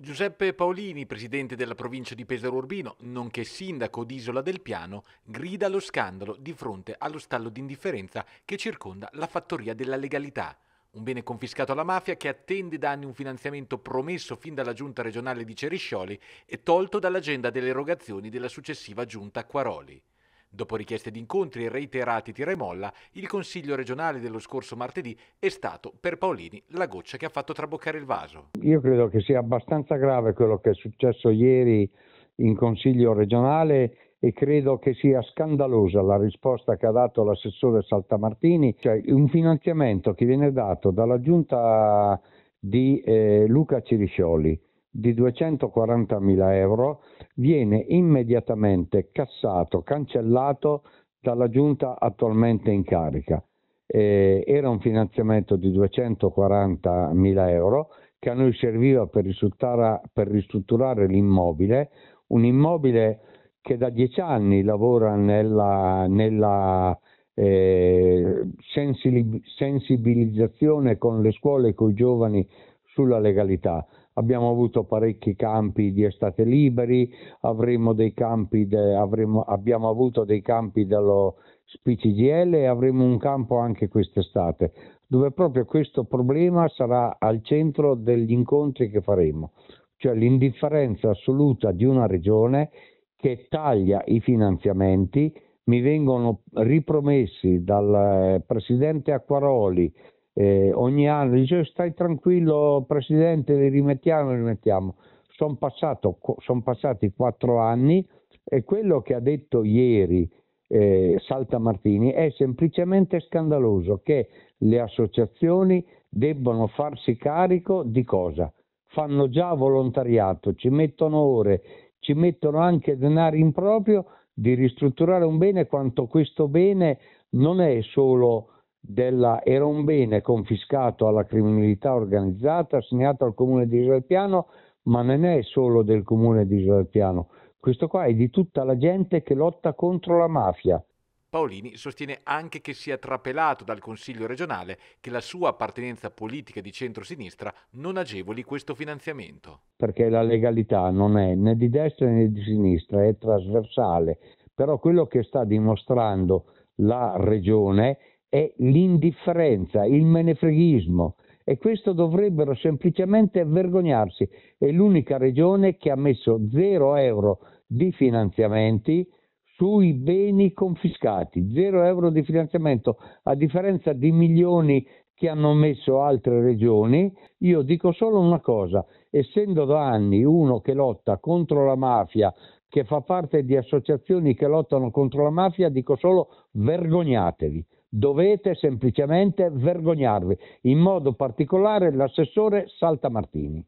Giuseppe Paolini, presidente della provincia di Pesaro Urbino, nonché sindaco di Isola del Piano, grida lo scandalo di fronte allo stallo di indifferenza che circonda la fattoria della legalità. Un bene confiscato alla mafia che attende da anni un finanziamento promesso fin dalla giunta regionale di Ceriscioli e tolto dall'agenda delle erogazioni della successiva giunta Quaroli. Dopo richieste di incontri reiterati tira e molla, il Consiglio regionale dello scorso martedì è stato per Paolini la goccia che ha fatto traboccare il vaso. Io credo che sia abbastanza grave quello che è successo ieri in Consiglio regionale e credo che sia scandalosa la risposta che ha dato l'assessore Saltamartini, cioè un finanziamento che viene dato dalla giunta di eh, Luca Ciriscioli di 240.000 euro viene immediatamente cassato, cancellato dalla giunta attualmente in carica. Eh, era un finanziamento di 240.000 euro che a noi serviva per ristrutturare, per ristrutturare l'immobile, un immobile che da dieci anni lavora nella, nella eh, sensibilizzazione con le scuole e con i giovani sulla legalità abbiamo avuto parecchi campi di estate liberi, campi de, avremo, abbiamo avuto dei campi dello SPCGL e avremo un campo anche quest'estate, dove proprio questo problema sarà al centro degli incontri che faremo, cioè l'indifferenza assoluta di una regione che taglia i finanziamenti, mi vengono ripromessi dal eh, Presidente Acquaroli eh, ogni anno dice eh, stai tranquillo presidente li rimettiamo li rimettiamo sono son passati quattro anni e quello che ha detto ieri eh, Salta Martini è semplicemente scandaloso che le associazioni debbano farsi carico di cosa? Fanno già volontariato, ci mettono ore, ci mettono anche denaro in proprio di ristrutturare un bene quanto questo bene non è solo della, era un bene confiscato alla criminalità organizzata, assegnato al comune di Iserpiano, ma non è solo del comune di Iserpiano, questo qua è di tutta la gente che lotta contro la mafia. Paolini sostiene anche che sia trapelato dal Consiglio regionale che la sua appartenenza politica di centrosinistra non agevoli questo finanziamento. Perché la legalità non è né di destra né di sinistra, è trasversale. Però quello che sta dimostrando la regione è l'indifferenza, il menefreghismo e questo dovrebbero semplicemente vergognarsi. È l'unica regione che ha messo zero euro di finanziamenti sui beni confiscati, zero euro di finanziamento, a differenza di milioni che hanno messo altre regioni. Io dico solo una cosa, essendo da anni uno che lotta contro la mafia, che fa parte di associazioni che lottano contro la mafia, dico solo vergognatevi dovete semplicemente vergognarvi, in modo particolare l'assessore Saltamartini.